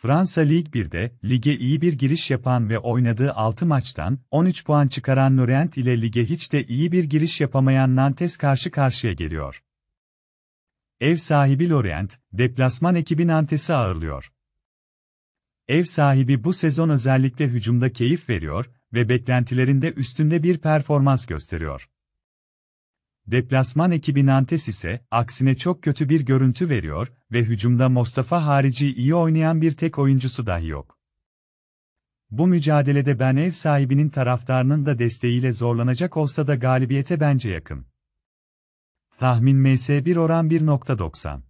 Fransa Lig 1'de lige iyi bir giriş yapan ve oynadığı 6 maçtan 13 puan çıkaran Lorient ile lige hiç de iyi bir giriş yapamayan Nantes karşı karşıya geliyor. Ev sahibi Lorient, deplasman ekibi Nantes'i ağırlıyor. Ev sahibi bu sezon özellikle hücumda keyif veriyor ve beklentilerinde üstünde bir performans gösteriyor. Deplasman ekibi Nantes ise, aksine çok kötü bir görüntü veriyor ve hücumda Mustafa harici iyi oynayan bir tek oyuncusu dahi yok. Bu mücadelede ben ev sahibinin taraftarının da desteğiyle zorlanacak olsa da galibiyete bence yakın. Tahmin MS1 oran 1.90